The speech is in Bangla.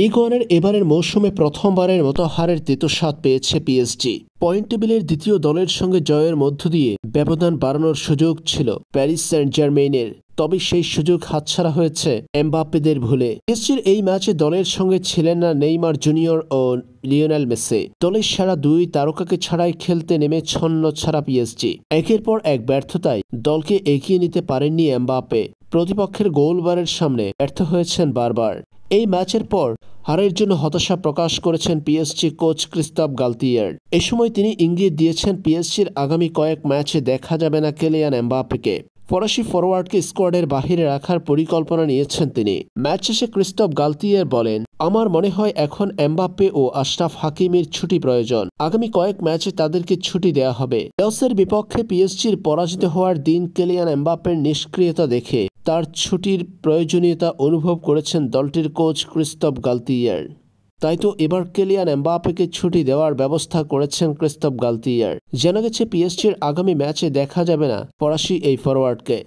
লিগওয়ানের এবারের মৌসুমে প্রথমবারের মতো হারের তেতস্বাদ পেয়েছে পিএসজি পয়েন্ট টেবিলের দ্বিতীয় দলের সঙ্গে জয়ের মধ্য দিয়ে ব্যবধান বাড়ানোর সুযোগ ছিল প্যারিস সেন্ট জার্মেইনের তবে সেই সুযোগ হাতছাড়া হয়েছে এমবাপ্পেদের ভুলে পিএসজির এই ম্যাচে দলের সঙ্গে ছিলেন না নেইমার জুনিয়র ও লিওনেল মেসে দলের সেরা দুই তারকাকে ছাড়াই খেলতে নেমে ছন্ন ছাড়া পিএসজি একের পর এক ব্যর্থতায় দলকে এগিয়ে নিতে পারেননি এমবাপ্পে প্রতিপক্ষের গোলবারের সামনে ব্যর্থ হয়েছেন বারবার এই ম্যাচের পর হারের জন্য হতাশা প্রকাশ করেছেন পিএসজি কোচ ক্রিস্তাব গালতিয়ার এ সময় তিনি ইঙ্গিত দিয়েছেন পিএসজির আগামী কয়েক ম্যাচে দেখা যাবে না কেলিয়ান এমবাপেকে ফরাসি ফরোয়ার্ডকে স্কোয়াডের বাহিরে রাখার পরিকল্পনা নিয়েছেন তিনি ম্যাচ শেষে ক্রিস্টফ গালতিয়ার বলেন আমার মনে হয় এখন এমবাপ্পে ও আশরাফ হাকিমের ছুটি প্রয়োজন আগামী কয়েক ম্যাচে তাদেরকে ছুটি দেয়া হবে ডসের বিপক্ষে পিএসজির পরাজিত হওয়ার দিন কেলিয়ান এমবাপ্পের নিষ্ক্রিয়তা দেখে তার ছুটির প্রয়োজনীয়তা অনুভব করেছেন দলটির কোচ ক্রিস্তব গালতিয়ার তাই তো এবার কেলিয়ান এমবাপেকে ছুটি দেওয়ার ব্যবস্থা করেছেন ক্রিস্তব গালতিয়ার জানা গেছে পিএসজির আগামী ম্যাচে দেখা যাবে না ফরাসি এই ফরোয়ার্ডকে